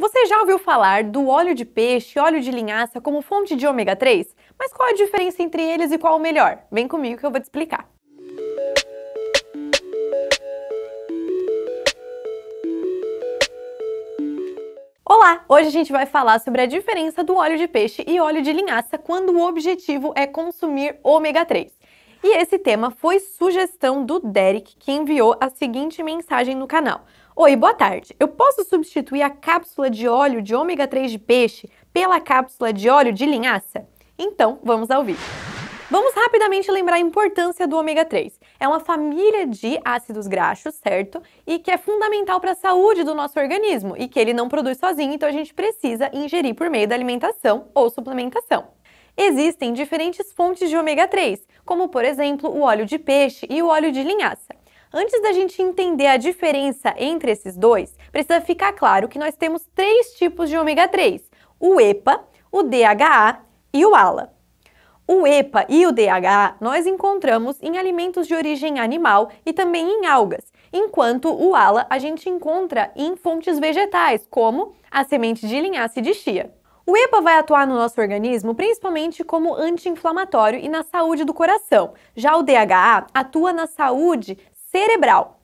Você já ouviu falar do óleo de peixe e óleo de linhaça como fonte de ômega 3? Mas qual a diferença entre eles e qual o melhor? Vem comigo que eu vou te explicar. Olá! Hoje a gente vai falar sobre a diferença do óleo de peixe e óleo de linhaça quando o objetivo é consumir ômega 3. E esse tema foi sugestão do Derek, que enviou a seguinte mensagem no canal. Oi, boa tarde. Eu posso substituir a cápsula de óleo de ômega 3 de peixe pela cápsula de óleo de linhaça? Então, vamos ao vídeo. Vamos rapidamente lembrar a importância do ômega 3. É uma família de ácidos graxos, certo? E que é fundamental para a saúde do nosso organismo e que ele não produz sozinho, então a gente precisa ingerir por meio da alimentação ou suplementação. Existem diferentes fontes de ômega 3, como por exemplo o óleo de peixe e o óleo de linhaça. Antes da gente entender a diferença entre esses dois, precisa ficar claro que nós temos três tipos de ômega 3: o EPA, o DHA e o ALA. O EPA e o DHA nós encontramos em alimentos de origem animal e também em algas, enquanto o ALA a gente encontra em fontes vegetais, como a semente de linhaça e de chia. O EPA vai atuar no nosso organismo principalmente como anti-inflamatório e na saúde do coração. Já o DHA atua na saúde cerebral.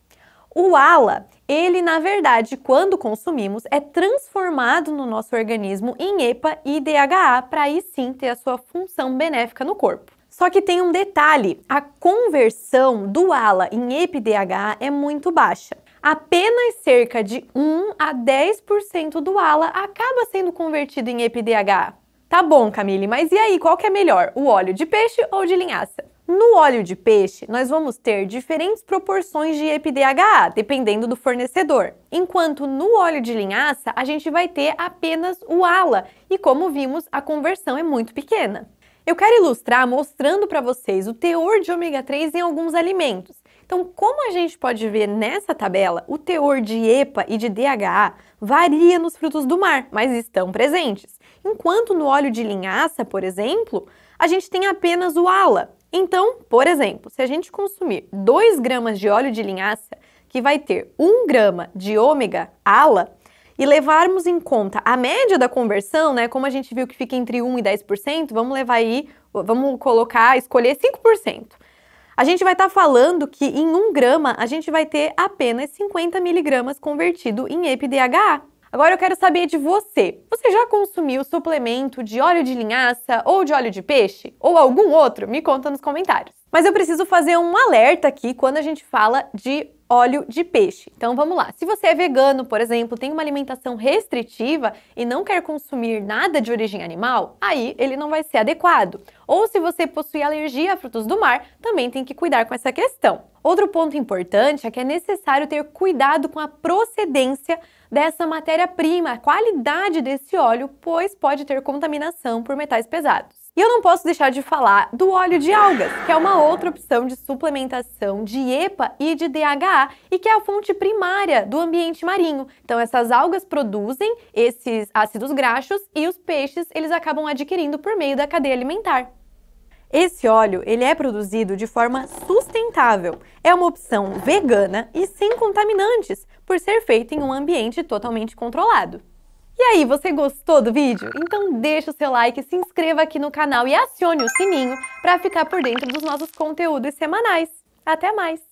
O ALA, ele na verdade, quando consumimos, é transformado no nosso organismo em EPA e DHA para aí sim ter a sua função benéfica no corpo. Só que tem um detalhe: a conversão do ALA em EPDH é muito baixa. Apenas cerca de 1 a 10% do ALA acaba sendo convertido em EPDH. Tá bom, Camille, mas e aí, qual que é melhor, o óleo de peixe ou de linhaça? No óleo de peixe, nós vamos ter diferentes proporções de EPDHA, dependendo do fornecedor. Enquanto no óleo de linhaça, a gente vai ter apenas o ALA, e como vimos, a conversão é muito pequena. Eu quero ilustrar mostrando para vocês o teor de ômega 3 em alguns alimentos. Então, como a gente pode ver nessa tabela, o teor de EPA e de DHA varia nos frutos do mar, mas estão presentes. Enquanto no óleo de linhaça, por exemplo, a gente tem apenas o ALA, então, por exemplo, se a gente consumir 2 gramas de óleo de linhaça, que vai ter 1 grama de ômega ala, e levarmos em conta a média da conversão, né, como a gente viu que fica entre 1 e 10%, vamos levar aí, vamos colocar, escolher 5%. A gente vai estar tá falando que em 1 grama a gente vai ter apenas 50 miligramas convertido em EPDHA, Agora eu quero saber de você. Você já consumiu suplemento de óleo de linhaça ou de óleo de peixe? Ou algum outro? Me conta nos comentários. Mas eu preciso fazer um alerta aqui quando a gente fala de óleo de peixe. Então vamos lá. Se você é vegano, por exemplo, tem uma alimentação restritiva e não quer consumir nada de origem animal, aí ele não vai ser adequado. Ou se você possui alergia a frutos do mar, também tem que cuidar com essa questão. Outro ponto importante é que é necessário ter cuidado com a procedência dessa matéria-prima, a qualidade desse óleo, pois pode ter contaminação por metais pesados. E eu não posso deixar de falar do óleo de algas, que é uma outra opção de suplementação de EPA e de DHA e que é a fonte primária do ambiente marinho. Então essas algas produzem esses ácidos graxos e os peixes eles acabam adquirindo por meio da cadeia alimentar. Esse óleo ele é produzido de forma sustentável. É uma opção vegana e sem contaminantes, por ser feito em um ambiente totalmente controlado. E aí, você gostou do vídeo? Uhum. Então deixa o seu like, se inscreva aqui no canal e acione o sininho para ficar por dentro dos nossos conteúdos semanais. Até mais!